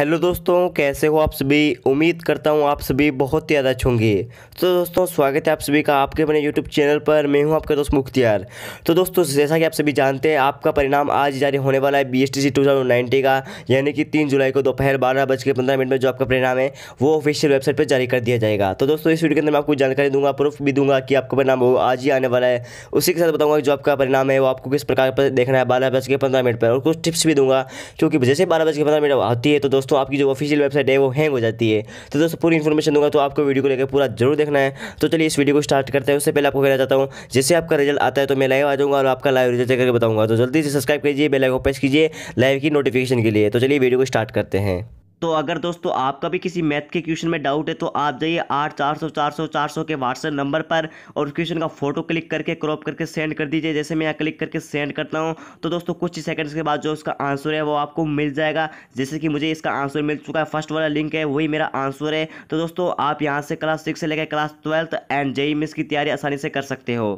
hello दोस्तों कैसे हो आप सभी उम्मीद करता हूँ आप सभी बहुत ही ज़्यादा अच्छे होंगे तो दोस्तों स्वागत है आप सभी का आपके अपने यूट्यूब चैनल पर मैं हूँ आपका दोस्त मुख्तियार तो दोस्तों जैसा कि आप सभी जानते हैं आपका परिणाम आज जारी होने वाला है बी एस टी का यानी कि तीन जुलाई को दोपहर बारह बज के पंद्रह मिनट में जो आपका परिणाम है वो ऑफिशियल वेबसाइट पर जारी कर दिया जाएगा तो दोस्तों इस वीडियो के अंदर मैं आपको जानकारी दूंगा प्रूफ भी दूंगा कि आपका परिणाम वो आज ही आने वाला है उसी के साथ बताऊँगा जो आपका परिणाम है वो आपको किस प्रकार पर देखना है बारह बज के पंद्रह मिनट पर और कुछ टिप्स भी दूंगा क्योंकि जैसे बारह बज के पंद्रह मिनट आती है तो दोस्तों दोस्तों आपकी जो ऑफिशियल वेबसाइट है वो हैंग हो जाती है तो दोस्तों पूरी इन्फॉर्मेशन दूंगा तो आपको वीडियो को लेकर पूरा जरूर देखना है तो चलिए इस वीडियो को स्टार्ट करते हैं उससे पहले आपको कहना चाहता हूँ जैसे आपका रिजल्ट आता है तो मैं लाइव आ जाऊँगा और आपका लाइव रिजल्ट चेक करके बताऊँगा तो जल्दी से सब्सक्राइब कीजिए बेलाइक को प्रेस कीजिए लाइव की नोटिफिकेशन के लिए तो चलिए वीडियो को स्टार्ट करते हैं तो अगर दोस्तों आपका भी किसी मैथ के क्वेश्चन में डाउट है तो आप जाइए आठ चार सौ चार सौ चार सौ के व्हाट्सएप नंबर पर और उस क्वेश्चन का फोटो क्लिक करके क्रॉप करके सेंड कर दीजिए जैसे मैं यहाँ क्लिक करके सेंड करता हूँ तो दोस्तों कुछ ही सेकंड्स के बाद जो उसका आंसर है वो आपको मिल जाएगा जैसे कि मुझे इसका आंसर मिल चुका है फर्स्ट वाला लिंक है वही मेरा आंसर है तो दोस्तों आप यहाँ से क्लास सिक्स से लेकर class twelfth and JEE mains की तैयारी आसानी से कर सकते हो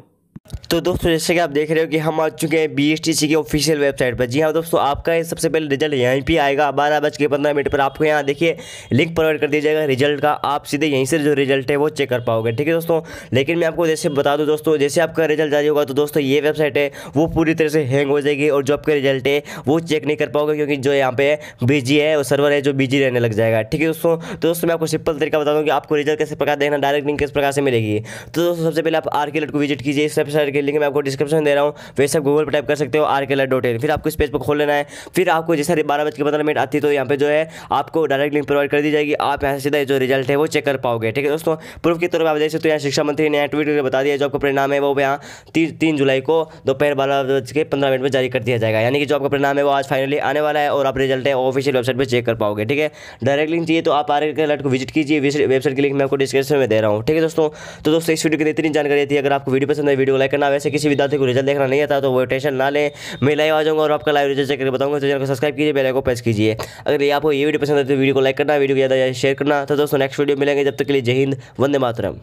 तो दोस्तों जैसे कि आप देख रहे हो कि हम आ चुके हैं बी की ऑफिशियल वेबसाइट पर जी हाँ दोस्तों आपका ये सबसे पहले रिजल्ट यहीं पे आएगा बारह बज के पंद्रह मिनट पर आपको यहाँ देखिए लिंक प्रोवाइड कर दिया जाएगा रिजल्ट का आप सीधे यहीं से जो रिजल्ट है वो चेक कर पाओगे ठीक है दोस्तों लेकिन मैं आपको जैसे बता दूँ दोस्तों जैसे आपका रिजल्ट जारी होगा तो दोस्तों ये वेबसाइट है वो पूरी तरह से हैंग हो जाएगी और जो आपका रिजल्ट है वो चेक नहीं कर पाओगे क्योंकि जो यहाँ पे बिजी है और सर्वर है जो बिजी रहने लग जाएगा ठीक है दोस्तों तो दोस्तों मैं आपको सिंपल तरीका बता दूँ कि आपको रिजल्ट कैसे प्रकार देखना डायरेक्ट लिंक किस प्रकार से मिलेगी तो दोस्तों सबसे पहले आप आर को विजिट कीजिए इस वेबसाइट की लिंक मैं आपको डिस्क्रिप्शन दे रहा हूँ वैसे आप गूगल पर टाइप कर सकते हो आर केला डॉट इन फिर आपको इस पेज पर खोल लेना है फिर आपको जैसे बारह बज के पंद्रह मिनट आती है तो यहाँ पर जो है आपको डायरेक्ट लिंक प्रोवाइड कर दी जाएगी आप यहाँ से सीधा जो रिजल्ट है वो चेक कर पाओगे ठीक है दोस्तों प्रूफ के तौर पर आप देख सकते हो यहाँ शिक्षा मंत्री ने ट्वीट करके बता दिया जो आपका परिणाम है वो यहाँ तीन जुलाई को दोपहर बारह बज के पंद्रह मिनट में जारी कर दिया जाएगा यानी कि जो आपका परिणाम है वो आज फाइनली आने वाला है और आप रिजल्ट है ऑफिशियल वेबसाइट पर चेक कर पाओगे ठीक है डायरेक्ट लिंक चाहिए तो आप आर के अलर्ट को विजिट कीजिए वेबसाइट की लिंक मैं आपको डिस्क्रिप्शन में दे रहा हूँ ठीक है दोस्तों तो दोस्तों इस वीडियो की इतनी जानकारी थी अगर आपको वीडियो पसंद है वीडियो लाइक करना वैसे किसी विद्यार्थी को रिजल्ट देखना नहीं आता तो वो टेंशन ना लें मैं लाइव आ जाऊंगा और आपका लाइव रिजल्ट चेक करके बताऊँगा तो चैनल को सब्सक्राइब कीजिए बेल को प्रेस कीजिए अगर ये आपको ये वीडियो पसंद है तो वीडियो को लाइक करना वीडियो को ज़्यादा शेयर करना तो दोस्तों नेक्स्ट वीडियो मिलेंगे जब तक के लिए जय हिंद वंदे मातरम